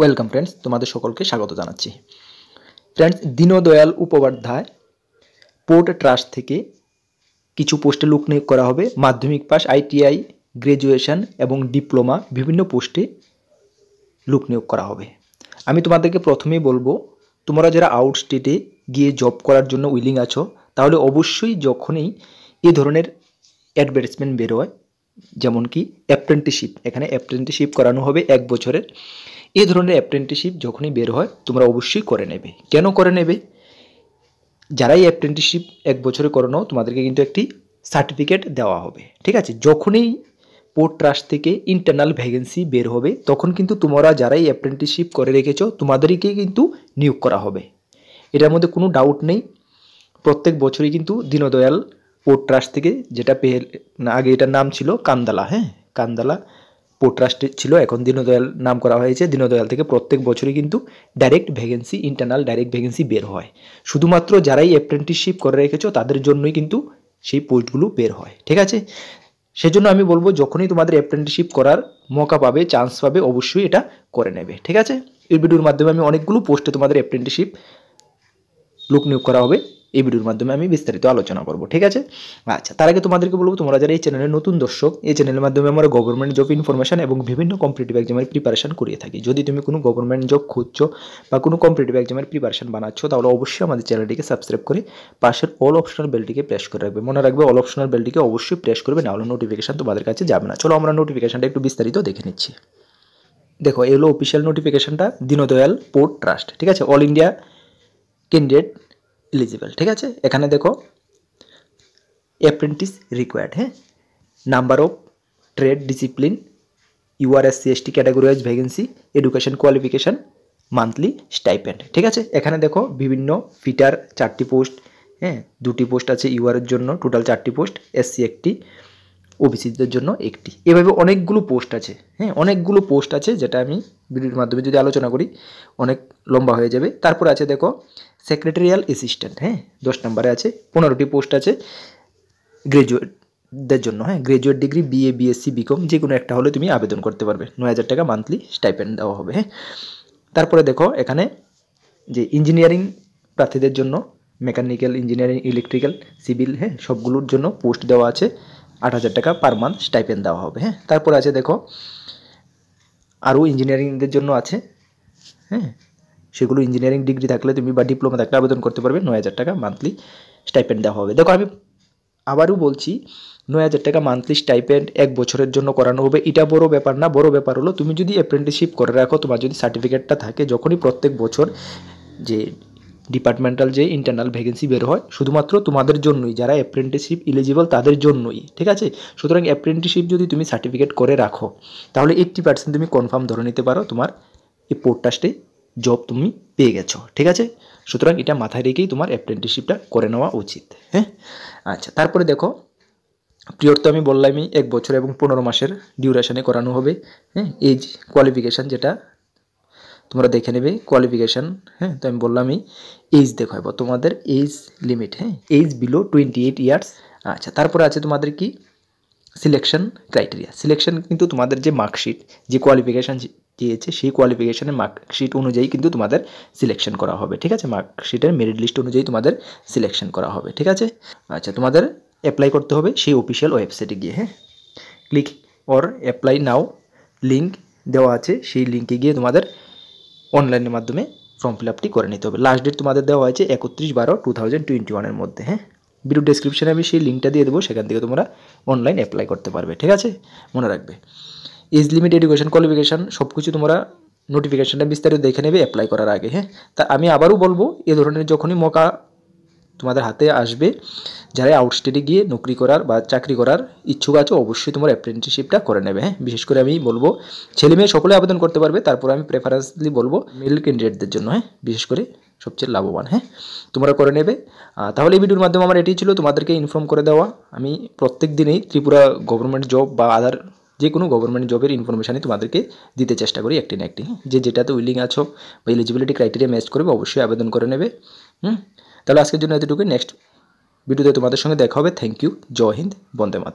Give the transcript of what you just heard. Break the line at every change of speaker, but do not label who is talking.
Welcome friends তোমাদের সকলকে স্বাগত জানাচ্ছি friends Deendayal Upadhyay port trust থেকে কিছু পোস্টে লুক নিয়োগ করা হবে মাধ্যমিক পাস আইটিআই গ্রাজুয়েশন এবং ডিপ্লোমা বিভিন্ন পোস্টে লুক নিয়োগ করা হবে আমি তোমাদেরকে প্রথমেই বলবো তোমরা যারা আউট স্টেটে গিয়ে জব করার জন্য উইলিং আছো তাহলে অবশ্যই যখনই এ ধরনের অ্যাডভার্টাইজমেন্ট বেরোয় যেমন কি অ্যাপ্রেন্টিসশিপ এখানে অ্যাপ্রেন্টিসশিপ করানো হবে এক বছরের এ ধরনের অ্যাপ্রেন্টিসশিপ যখনই বের হয় তোমরা অবশ্যই করে নেবে কেন করে নেবে যারাই অ্যাপ্রেন্টিসশিপ এক বছরে করানো তোমাদেরকে কিন্তু একটি সার্টিফিকেট দেওয়া হবে ঠিক আছে যখনই পোর্ট ট্রাস্ট থেকে ইন্টারনাল ভ্যাকেন্সি বের হবে তখন কিন্তু তোমরা যারাই অ্যাপ্রেন্টিসশিপ করে রেখেছ তোমাদেরকেই কিন্তু নিয়োগ করা হবে এটার মধ্যে কোনো ডাউট নেই প্রত্যেক বছরই কিন্তু দীনদয়াল পোর্ট ট্রাস্ট থেকে যেটা পেয়ে আগে এটার নাম ছিল কান্দালা হ্যাঁ কান্দালা পোর্ট পোট্রাস্টে ছিল এখন দীনদয়াল নাম করা হয়েছে দীনদয়াল থেকে প্রত্যেক বছরই কিন্তু direct vacancy internal direct vacancy বের হয় শুধুমাত্র যারাই অ্যাপ্রেন্টিসশিপ করে রেখেছ তাদের জন্যই কিন্তু সেই পোস্টগুলো বের হয় ঠিক আছে সেজন্য আমি বলবো যখনই তোমাদের অ্যাপ্রেন্টিসশিপ করার মৌকা পাবে চান্স পাবে অবশ্যই এটা করে নেবে ঠিক আছে এই ভিডিওর মাধ্যমে আমি অনেকগুলো পোস্টে তোমাদের অ্যাপ্রেন্টিসশিপ লোক নিয়োগ করা হবে এই ভিডিওর মাধ্যমে আমি বিস্তারিত আলোচনা করব ঠিক আছে আচ্ছা তার আগে তোমাদেরকে বলবো তোমরা যারা এই চ্যানেলের নতুন দর্শক এই চ্যানেলের মাধ্যমে আমরা গভর্নমেন্ট জব ইনফরমেশন এবং বিভিন্ন কম্পিটিটিভ এক্সামের প্রিপারেশন করিয়ে থাকি যদি তুমি কোনো গভর্নমেন্ট জব খুঁজছো বা কোনো কম্পিটিভ এক্সামের প্রিপারেশন বানাচ্ছ তাহলে অবশ্যই আমাদের চ্যানেলটিকে সাবস্ক্রাইব করে পাশের অল অপশনাল বেলটিকে প্রেস করে রাখবে মনে রাখবে অল অপশনাল বেলটিকে অবশ্যই প্রেস করবে না হলে নোটিফিকেশান তোমাদের কাছে যাবে না চলো আমরা নোটিফিকেশানটা একটু বিস্তারিত দেখে নিচ্ছি দেখো এগুলো অফিসিয়াল নোটিফিকেশানটা দীনদয়াল পোর্ট ট্রাস্ট ঠিক আছে অল ইন্ডিয়া ক্যান্ডিডেট এলিজিবল ঠিক আছে এখানে দেখো অ্যাপ্রেন্টিস রিকোয়ার্ড হ্যাঁ number of trade discipline U R S C S T wise vacancy education qualification monthly stipend ঠিক আছে এখানে দেখো বিভিন্ন ফিটার চারটি পোস্ট হ্যাঁ দুটি পোস্ট আছে ইউ ইউআরের জন্য টোটাল চারটি পোস্ট এস সি একটি ওবিসিদের জন্য একটি এভাবে অনেকগুলো পোস্ট আছে হ্যাঁ অনেকগুলো পোস্ট আছে যেটা আমি ভিডিওর মাধ্যমে যদি আলোচনা করি অনেক লম্বা হয়ে যাবে তারপর আছে দেখো সেক্রেটারিয়াল অ্যাসিস্ট্যান্ট হ্যাঁ দশ নম্বরে আছে পনেরোটি পোস্ট আছে গ্র্যাজুয়েটদের জন্য হ্যাঁ graduate degree BA BSc BCom যে কোনো একটা হলে তুমি আবেদন করতে পারবে নয় হাজার টাকা মান্থলি স্টাইপেন্ড দেওয়া হবে হ্যাঁ তারপরে দেখো এখানে যে ইঞ্জিনিয়ারিং প্রার্থীদের জন্য মেকানিক্যাল ইঞ্জিনিয়ারিং ইলেকট্রিক্যাল সিভিল হ্যাঁ সবগুলোর জন্য পোস্ট দেওয়া আছে আট হাজার টাকা পার মান্থ স্টাইপেন্ড দেওয়া হবে হ্যাঁ তারপর আছে দেখো আরও ইঞ্জিনিয়ারিংদের জন্য আছে হ্যাঁ সেগুলো ইঞ্জিনিয়ারিং ডিগ্রি থাকলে তুমি বা ডিপ্লোমা থাকলে আবেদন করতে পারবে নয় হাজার টাকা মান্থলি স্টাইপেন্ড দেওয়া হবে দেখো আমি আবারও বলছি নয় হাজার টাকা মান্থলি স্টাইপেন্ড এক বছরের জন্য করানো হবে এটা বড় ব্যাপার না বড় ব্যাপার হলো তুমি যদি অ্যাপ্রেন্টিসশিপ করে রাখো তোমার যদি সার্টিফিকেটটা থাকে যখনই প্রত্যেক বছর যে ডিপার্টমেন্টাল যে ইন্টারনাল ভ্যাকেন্সি বের হয় শুধুমাত্র তোমাদের জন্যই যারা অ্যাপ্রেন্টিসশিপ ইলিজিবল তাদের জন্যই ঠিক আছে সুতরাং অ্যাপ্রেন্টিসশিপ যদি তুমি সার্টিফিকেট করে রাখো তাহলে এইট্টি পার্সেন্ট তুমি কনফার্ম ধরে নিতে পারো তোমার এই পোর্টাস্টে জব তুমি পেয়ে গেছো ঠিক আছে সুতরাং এটা মাথায় রেখেই তোমার অ্যাপ্রেন্টিসশিপটা করে নেওয়া উচিত হ্যাঁ আচ্ছা তারপরে দেখো প্রিয়র তো আমি বললামই এক বছর এবং পনেরো মাসের ডিউরেশনে করানো হবে হ্যাঁ এজ কোয়ালিফিকেশান যেটা তোমরা দেখে নেবে কোয়ালিফিকেশান হ্যাঁ তো আমি বললামই এজ দেখাবো তোমাদের এইজ লিমিট হ্যাঁ age below twenty eight years আচ্ছা তারপরে আছে তোমাদের কি সিলেকশন ক্রাইটেরিয়া সিলেকশন কিন্তু তোমাদের যে মার্কশিট যে কোয়ালিফিকেশান দিয়েছে সেই কোয়ালিফিকেশানের মার্কশিট অনুযায়ী কিন্তু তোমাদের সিলেকশন করা হবে ঠিক আছে মার্কশিটের মেরিট লিস্ট অনুযায়ী তোমাদের সিলেকশন করা হবে ঠিক আছে আচ্ছা তোমাদের অ্যাপ্লাই করতে হবে সেই অফিসিয়াল ওয়েবসাইটে গিয়ে হ্যাঁ click or apply now link দেওয়া আছে সেই লিঙ্কে গিয়ে তোমাদের অনলাইনের মাধ্যমে ফর্ম ফিল আপটি করে নিতে হবে লাস্ট ডেট তোমাদের দেওয়া হয়েছে একত্রিশ বারো টু থাউজেন্ড টোয়েন্টি ওয়ানের মধ্যে হ্যাঁ ভিডিও ডিসক্রিপশানে আমি সেই লিঙ্কটা দিয়ে দেবো সেখান থেকে তোমরা অনলাইন অ্যাপ্লাই করতে পারবে ঠিক আছে মনে রাখবে এজ লিমিট এডুকেশন কোয়ালিফিকেশান সব কিছু তোমরা নোটিফিকেশানটা বিস্তারিত দেখে নেবে অ্যাপ্লাই করার আগে হ্যাঁ তা আমি আবারও বলবো এ ধরনের যখনই মকা তোমাদের হাতে আসবে যারা আউটস্টেটে গিয়ে নকরি করার বা চাকরি করার ইচ্ছুক আছে অবশ্যই তোমার অ্যাপ্রেন্টিসশিপটা করে নেবে হ্যাঁ বিশেষ করে আমি বলবো ছেলে মেয়ে সকলে আবেদন করতে পারবে তারপর আমি প্রেফারেন্সলি বলবো মেল ক্যান্ডিডেটদের জন্য হ্যাঁ বিশেষ করে সবচেয়ে লাভবান হ্যাঁ তোমরা করে নেবে তাহলে এই ভিডিওর মাধ্যমে আমার এটি ছিল তোমাদেরকে ইনফর্ম করে দেওয়া আমি প্রত্যেক দিনেই ত্রিপুরা গভর্নমেন্ট জব বা আদার যে কোনো গভর্নমেন্ট জবের ইনফরমেশানই তোমাদেরকে দিতে চেষ্টা করি একটি না একটি হ্যাঁ? যে যেটাতে উইলিং আছো বা এলিজিবিলিটি ক্রাইটেরিয়া ম্যাচ করবে অবশ্যই আবেদন করে নেবে হুম তাহলে আজকের জন্য এতটুকু নেক্সট ভিডিওতে তোমাদের সঙ্গে দেখা হবে থ্যাংক ইউ জয় হিন্দ বন্দে মাতরম